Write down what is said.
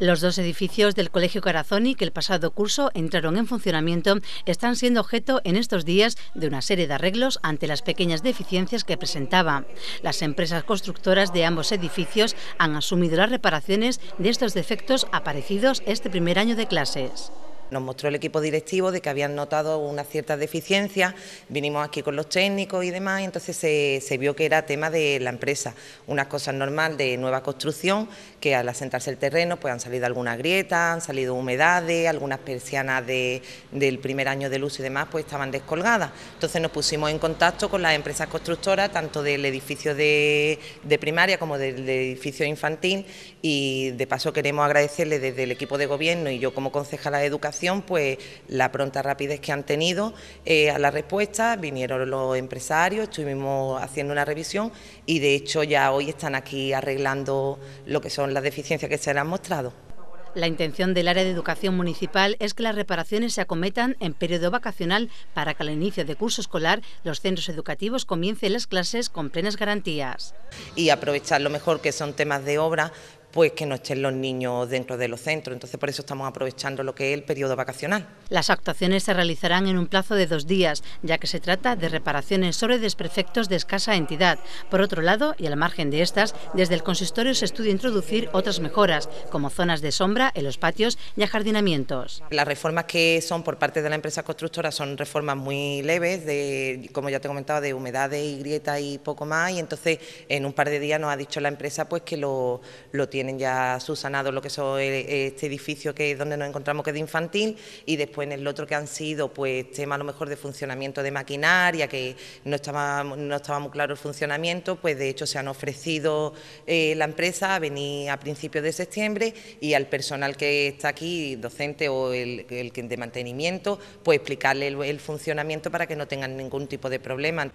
Los dos edificios del Colegio Carazoni, que el pasado curso entraron en funcionamiento, están siendo objeto en estos días de una serie de arreglos ante las pequeñas deficiencias que presentaba. Las empresas constructoras de ambos edificios han asumido las reparaciones de estos defectos aparecidos este primer año de clases. Nos mostró el equipo directivo de que habían notado unas ciertas deficiencias, vinimos aquí con los técnicos y demás, entonces se, vio que era tema de la empresa, unas cosas normales de nueva construcción, que al asentarse el terreno pues han salido algunas grietas, han salido humedades, algunas persianas de, del primer año de luz y demás pues estaban descolgadas. Entonces nos pusimos en contacto con las empresas constructoras, tanto del edificio de, primaria como del, edificio infantil, y de paso queremos agradecerle desde el equipo de gobierno y yo como concejal de educación pues la pronta rapidez que han tenido eh, a la respuesta, vinieron los empresarios, estuvimos haciendo una revisión y de hecho ya hoy están aquí arreglando lo que son las deficiencias que se han mostrado. La intención del área de educación municipal es que las reparaciones se acometan en periodo vacacional para que al inicio de curso escolar los centros educativos comiencen las clases con plenas garantías. Y aprovechar lo mejor que son temas de obra pues que no estén los niños dentro de los centros. Entonces, por eso estamos aprovechando lo que es el periodo vacacional. Las actuaciones se realizarán en un plazo de dos días, ya que se trata de reparaciones sobre desperfectos de escasa entidad. Por otro lado, y al margen de estas, desde el consistorio se estudia introducir otras mejoras, como zonas de sombra en los patios y ajardinamientos. Las reformas que son por parte de la empresa constructora son reformas muy leves, de, como ya te comentaba, de humedades y grietas y poco más, y entonces en un par de días nos ha dicho la empresa pues que lo, lo tienen ya susanado lo que es eh, este edificio que es donde nos encontramos que es de infantil y después en el otro que han sido pues temas a lo mejor de funcionamiento de maquinaria que no estaba, no estaba muy claro el funcionamiento, pues de hecho se han ofrecido eh, la empresa a venir a principios de septiembre y al personal que está aquí, docente o el, de mantenimiento, pues explicarle el funcionamiento para que no tengan ningún tipo de problema.